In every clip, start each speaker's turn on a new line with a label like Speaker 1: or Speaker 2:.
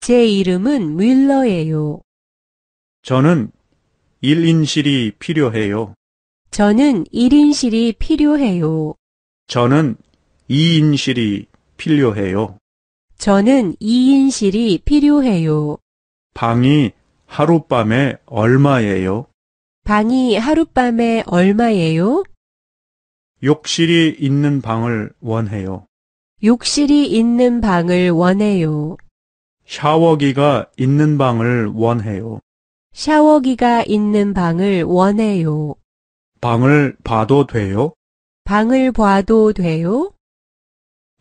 Speaker 1: 제 이름은 뮬러예요.
Speaker 2: 저는 1인실이 필요해요.
Speaker 1: 저는 1인실이 필요해요.
Speaker 2: 저는 2인실이 필요해요. 저는 2인실이
Speaker 1: 필요해요.
Speaker 2: 방이 하룻밤에 얼마예요?
Speaker 1: 방이 하룻밤에 얼마예요?
Speaker 2: 욕실이 있는 방을 원해요.
Speaker 1: 욕실이 있는 방을 원해요.
Speaker 2: 샤워기가 있는 방을 원해요.
Speaker 1: 샤워기가 있는 방을 원해요.
Speaker 2: 방을 봐도 돼요?
Speaker 1: 방을 봐도 돼요?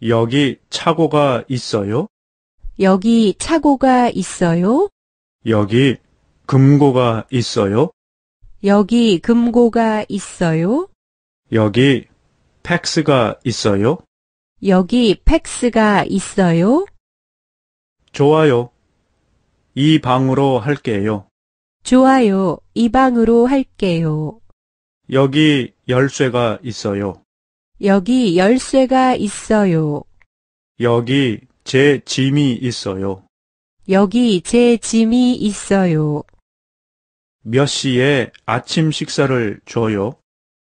Speaker 2: 여기 차고가 있어요?
Speaker 1: 여기 차고가 있어요?
Speaker 2: 여기 금고가 있어요?
Speaker 1: 여기 금고가 있어요?
Speaker 2: 여기 팩스가 있어요?
Speaker 1: 여기 팩스가 있어요?
Speaker 2: 좋아요. 이 방으로 할게요.
Speaker 1: 좋아요. 이 방으로 할게요.
Speaker 2: 여기 열쇠가 있어요.
Speaker 1: 여기 열쇠가 있어요.
Speaker 2: 여기 제 짐이 있어요.
Speaker 1: 여기 제 짐이 있어요.
Speaker 2: 몇 시에 아침 식사를 줘요?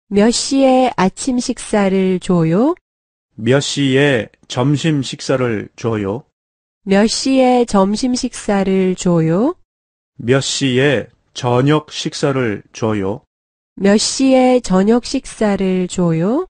Speaker 1: 몇 시에 아침 식사를 줘요?
Speaker 2: 몇 시에 점심 식사를 줘요?
Speaker 1: 몇 시에 점심 식사를 줘요?
Speaker 2: 몇 시에 저녁 식사를 줘요?
Speaker 1: 몇 시에 저녁 식사를 줘요?